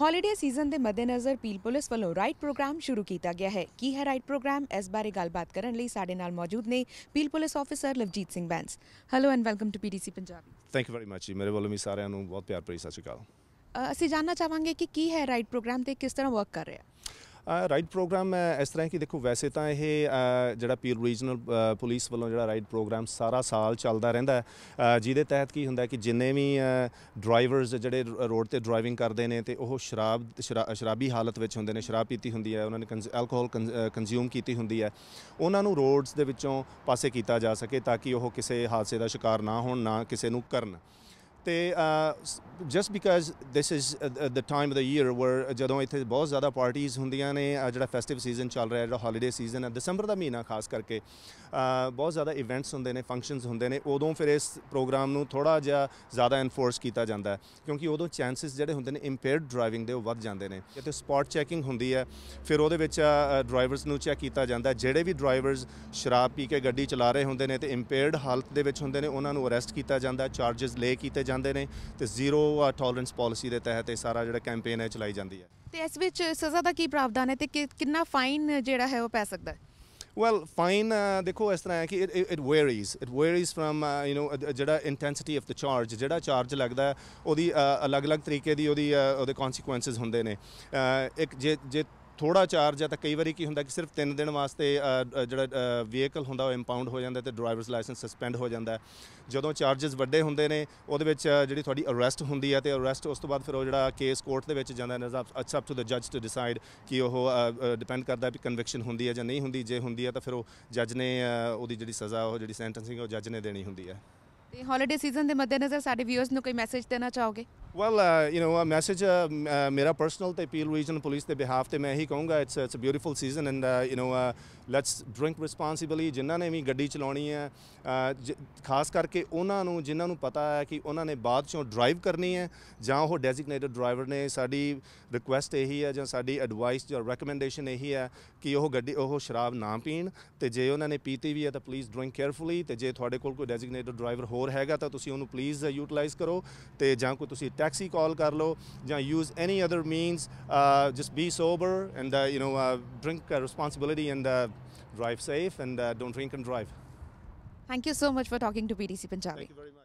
Holiday season ਦੇ ਮੱਦੇਨਜ਼ਰ Peel police ਵੱਲੋਂ ਰਾਈਟ ਪ੍ਰੋਗਰਾਮ ਸ਼ੁਰੂ ਕੀਤਾ ਗਿਆ ਹੈ ਕੀ ਹੈ ਰਾਈਟ ਪ੍ਰੋਗਰਾਮ ਇਸ ਬਾਰੇ ਗੱਲਬਾਤ ਕਰਨ ਲਈ ਸਾਡੇ ਨਾਲ ਮੌਜੂਦ ਨੇ Peel police officer Lavjeet Singh Bains hello and welcome to PDC Punjabi thank you very much ji ਮੇਰੇ ਵੱਲੋਂ ਵੀ ਸਾਰਿਆਂ ਨੂੰ ਬਹੁਤ ਪਿਆਰ ਭਰੀ ਸਤਿ ਸ਼੍ਰੀ ਅਕਾਲ ਅਸੀਂ ਜਾਨਣਾ ਚਾਹਾਂਗੇ ਕਿ ਕੀ ਹੈ ਰਾਈਟ ਪ੍ਰੋਗਰਾਮ ਤੇ ਕਿਸ ਤਰ੍ਹਾਂ ਵਰਕ ਕਰ ਰਿਹਾ ਹੈ ਰਾਈਡ ਪ੍ਰੋਗਰਾਮ ਇਸ ਤਰ੍ਹਾਂ ਕਿ ਦੇਖੋ ਵੈਸੇ ਤਾਂ ਇਹ ਜਿਹੜਾ ਪੀਲ ਰੀਜਨਲ ਪੁਲਿਸ ਵੱਲੋਂ ਜਿਹੜਾ ਰਾਈਡ ਪ੍ਰੋਗਰਾਮ ਸਾਰਾ ਸਾਲ ਚੱਲਦਾ ਰਹਿੰਦਾ ਜਿਹਦੇ ਤਹਿਤ ਕੀ ਹੁੰਦਾ ਕਿ ਜਿੰਨੇ ਵੀ ਡਰਾਈਵਰਸ ਜਿਹੜੇ ਰੋਡ ਤੇ ਡਰਾਈਵਿੰਗ ਕਰਦੇ ਨੇ ਤੇ ਉਹ ਸ਼ਰਾਬ ਸ਼ਰਾਬੀ ਹਾਲਤ ਵਿੱਚ ਹੁੰਦੇ ਨੇ ਸ਼ਰਾਬ ਪੀਤੀ ਹੁੰਦੀ ਹੈ ਉਹਨਾਂ ਨੇ ਅਲਕੋਹਲ ਕੰਜ਼ਿਊਮ ਕੀਤੀ ਹੁੰਦੀ ਹੈ ਉਹਨਾਂ ਨੂੰ ਰੋਡਸ ਦੇ ਵਿੱਚੋਂ ਪਾਸੇ ਕੀਤਾ ਜਾ ਸਕੇ ਤਾਂ ਕਿ ਉਹ ਕਿਸੇ ਹਾਦਸੇ ਦਾ ਸ਼ਿਕਾਰ ਨਾ ਹੋਣ ਨਾ ਕਿਸੇ ਨੂੰ ਕਰਨ ਤੇ just because this is the time of the year where ਜਦੋਂ ਇੱਥੇ ਬਹੁਤ ਜ਼ਿਆਦਾ ਪਾਰਟੀਆਂ ਹੁੰਦੀਆਂ ਨੇ ਜਿਹੜਾ ਫੈਸਟਿਵ ਸੀਜ਼ਨ ਚੱਲ ਰਿਹਾ ਜਿਹੜਾ ਹੌਲੀਡੇ ਸੀਜ਼ਨ ਹੈ ਦਸੰਬਰ ਦਾ ਮਹੀਨਾ ਖਾਸ ਕਰਕੇ ਬਹੁਤ ਜ਼ਿਆਦਾ ਇਵੈਂਟਸ ਹੁੰਦੇ ਨੇ ਫੰਕਸ਼ਨਸ ਹੁੰਦੇ ਨੇ ਉਦੋਂ ਫਿਰ ਇਸ ਪ੍ਰੋਗਰਾਮ ਨੂੰ ਥੋੜਾ ਜਿਹਾ ਜ਼ਿਆਦਾ ਐਨਫੋਰਸ ਕੀਤਾ ਜਾਂਦਾ ਹੈ ਕਿਉਂਕਿ ਉਦੋਂ ਚਾਂਸਸ ਜਿਹੜੇ ਹੁੰਦੇ ਨੇ ਇੰਪੇਅਰਡ ਡਰਾਈਵਿੰਗ ਦੇ ਉਹ ਵੱਧ ਜਾਂਦੇ ਨੇ ਤੇ ਸਪੌਟ ਚੈਕਿੰਗ ਹੁੰਦੀ ਹੈ ਫਿਰ ਉਹਦੇ ਵਿੱਚ ਡਰਾਈਵਰਸ ਨੂੰ ਚੈੱਕ ਕੀਤਾ ਜਾਂਦਾ ਜਿਹੜੇ ਵੀ ਡਰਾਈਵਰਸ ਸ਼ਰਾਬ ਪੀ ਕੇ ਗੱਡੀ ਚਲਾ ਰਹੇ ਹੁੰਦੇ ਨੇ ਤੇ ਇੰਪੇਅਰਡ ਹਾਲਤ ਦੇ ਵਿੱਚ ਹੁੰਦੇ ਨੇ ਉਹਨਾਂ ਨੂੰ ਅਰੈਸਟ ਕੀਤਾ ਜਾਂਦਾ ਚਾਰजेस ਲੇ ਕੀਤੇ ਜਾਂਦੇ ਜਾਂਦੇ ਨੇ ਤੇ ਜ਼ੀਰੋ ਟੋਲਰੈਂਸ ਪਾਲਿਸੀ ਦੇ ਤਹਿਤ ਇਹ ਸਾਰਾ ਜਿਹੜਾ ਕੈਂਪੇਨ ਹੈ ਚਲਾਈ ਜਾਂਦੀ ਹੈ ਤੇ ਇਸ ਵਿੱਚ ਸਜ਼ਾ ਦਾ ਕੀ ਪ੍ਰਾਵਧਾਨ ਹੈ ਤੇ ਕਿੰਨਾ ਫਾਈਨ ਜਿਹੜਾ ਹੈ ਉਹ ਪੈ ਸਕਦਾ ਹੈ ਵੈਲ ਫਾਈਨ ਦੇਖੋ ਇਸ ਤਰ੍ਹਾਂ ਹੈ ਕਿ it varies it varies from you know ਜਿਹੜਾ ਇੰਟੈਂਸਿਟੀ ਆਫ ਦ ਚਾਰਜ ਜਿਹੜਾ ਚਾਰਜ ਲੱਗਦਾ ਉਹਦੀ ਅਲੱਗ-ਅਲੱਗ ਤਰੀਕੇ ਦੀ ਉਹਦੀ ਉਹਦੇ ਕਨਸੀਕੁਐਂਸਸ ਹੁੰਦੇ ਨੇ ਇੱਕ ਜੇ ਜੇ ਥੋੜਾ ਚਾਰਜ ਹੈ ਤਾਂ ਕਈ ਵਾਰੀ ਕੀ ਹੁੰਦਾ ਕਿ ਸਿਰਫ 3 ਦਿਨ ਵਾਸਤੇ ਜਿਹੜਾ ਵਹੀਕਲ ਹੁੰਦਾ ਉਹ ਇੰਪਾਉਂਡ ਹੋ ਜਾਂਦਾ ਤੇ ਡਰਾਈਵਰਸ ਲਾਇਸੈਂਸ ਸਸਪੈਂਡ ਹੋ ਜਾਂਦਾ ਜਦੋਂ ਚਾਰजेस ਵੱਡੇ ਹੁੰਦੇ ਨੇ ਉਹਦੇ ਵਿੱਚ ਜਿਹੜੀ ਤੁਹਾਡੀ ਅਰੈਸਟ ਹੁੰਦੀ ਹੈ ਤੇ ਅਰੈਸਟ ਉਸ ਤੋਂ ਬਾਅਦ ਫਿਰ ਉਹ ਜਿਹੜਾ ਕੇਸ ਕੋਰਟ ਦੇ ਵਿੱਚ ਜਾਂਦਾ ਨਜ਼ਰ ਅੱਛਾ ਟੂ ਦ ਜੱਜ ਟੂ ਡਿਸਾਈਡ ਕਿ ਉਹ ਡਿਪੈਂਡ ਕਰਦਾ ਵੀ ਕਨਵਿਕਸ਼ਨ ਹੁੰਦੀ ਹੈ ਜਾਂ ਨਹੀਂ ਹੁੰਦੀ ਜੇ ਹੁੰਦੀ ਹੈ ਤਾਂ ਫਿਰ ਉਹ ਜੱਜ ਨੇ ਉਹਦੀ ਜਿਹੜੀ ਸਜ਼ਾ ਉਹ ਜਿਹੜੀ ਸੈਂਟੈਂਸਿੰਗ ਉਹ ਜੱਜ ਨੇ ਦੇਣੀ ਹੁੰਦੀ ਹੈ ਤੇ ਹੌਲੀਡੇ ਸੀਜ਼ਨ ਦੇ ਮੱਦੇਨਜ਼ਰ ਸਾਡੇ ਵੀਅਰਸ ਨੂੰ ਕੋਈ ਮੈਸੇਜ ਦੇਣਾ ਚਾਹੋਗੇ well you know uh message ਮੇਰਾ ਪਰਸਨਲ ਤੇ ਪੀਲ ਰੀਜਨ ਪੁਲਿਸ ਦੇ ਬਿਹਾਫ ਤੇ ਮੈਂ ਇਹੀ ਕਹੂੰਗਾ it's it's uh beautiful season and you know let's drink responsibly ਜਿਨ੍ਹਾਂ ਨੇ ਵੀ ਗੱਡੀ ਚਲਾਉਣੀ ਹੈ ਖਾਸ ਕਰਕੇ ਉਹਨਾਂ ਨੂੰ ਜਿਨ੍ਹਾਂ ਨੂੰ ਪਤਾ ਹੈ ਕਿ ਉਹਨਾਂ ਨੇ ਬਾਅਦ ਚੋਂ ਡਰਾਈਵ ਕਰਨੀ ਹੈ ਜਾਂ ਉਹ ਡੈਜ਼ਿਗਨੇਟਡ ਡਰਾਈਵਰ ਨੇ ਸਾਡੀ ਰਿਕੁਐਸਟ ਇਹੀ ਹੈ ਜਾਂ ਸਾਡੀ ਐਡਵਾਈਸ ਜਾਂ ਰეკਮੈਂਡੇਸ਼ਨ ਇਹੀ ਹੈ ਕਿ ਉਹ ਗੱਡੀ ਉਹ ਸ਼ਰਾਬ ਨਾ ਪੀਣ ਤੇ ਜੇ ਉਹਨਾਂ ਨੇ ਪੀਤੀ ਵੀ ਹੈ ਤਾਂ ਪਲੀਜ਼ ਡਰਿੰਕ ਕੇਅਰਫੁਲੀ ਤੇ ਜੇ ਤੁਹਾਡੇ ਕੋਲ ਕੋਈ ਡੈਜ਼ਿਗਨੇਟਡ ਡਰਾਈਵਰ ਹੋਰ ਹੈਗਾ ਤਾਂ ਤੁਸੀਂ ਉਹਨੂੰ ਪਲੀਜ਼ ਯੂਟਿਲਾਈਜ਼ ਕਰੋ ਤੇ ਜਾਂ ਕੋਈ ਤੁਸੀਂ taxi call Carlo. use any other means uh, just be sober and uh, you know uh, drink uh, responsibility and uh, drive safe and uh, don't drink and drive Thank you so much for talking to PDC Punjabi.